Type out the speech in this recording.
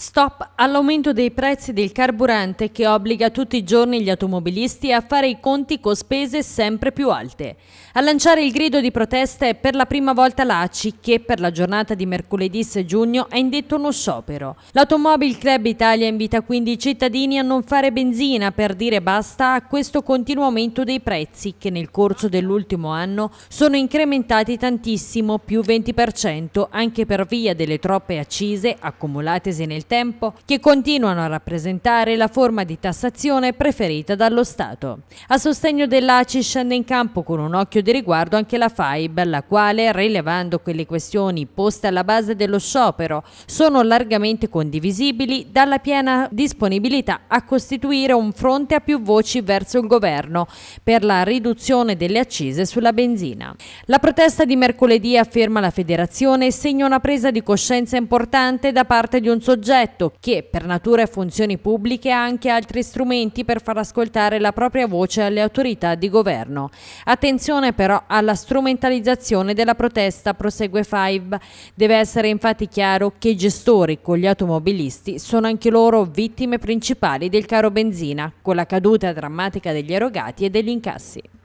Stop all'aumento dei prezzi del carburante che obbliga tutti i giorni gli automobilisti a fare i conti con spese sempre più alte. A lanciare il grido di protesta è per la prima volta l'ACI che per la giornata di mercoledì 6 giugno ha indetto uno sciopero. L'Automobile Club Italia invita quindi i cittadini a non fare benzina per dire basta a questo continuo aumento dei prezzi che nel corso dell'ultimo anno sono incrementati tantissimo, più 20% anche per via delle troppe accise accumulatesi nel tempo che continuano a rappresentare la forma di tassazione preferita dallo Stato. A sostegno dell'ACI scende in campo con un occhio di riguardo anche la FAIB, la quale, rilevando che le questioni poste alla base dello sciopero sono largamente condivisibili, dà la piena disponibilità a costituire un fronte a più voci verso il governo per la riduzione delle accise sulla benzina. La protesta di mercoledì afferma la federazione segna una presa di coscienza importante da parte di un soggetto progetto che per natura e funzioni pubbliche ha anche altri strumenti per far ascoltare la propria voce alle autorità di governo. Attenzione però alla strumentalizzazione della protesta, prosegue Five. Deve essere infatti chiaro che i gestori con gli automobilisti sono anche loro vittime principali del caro benzina, con la caduta drammatica degli erogati e degli incassi.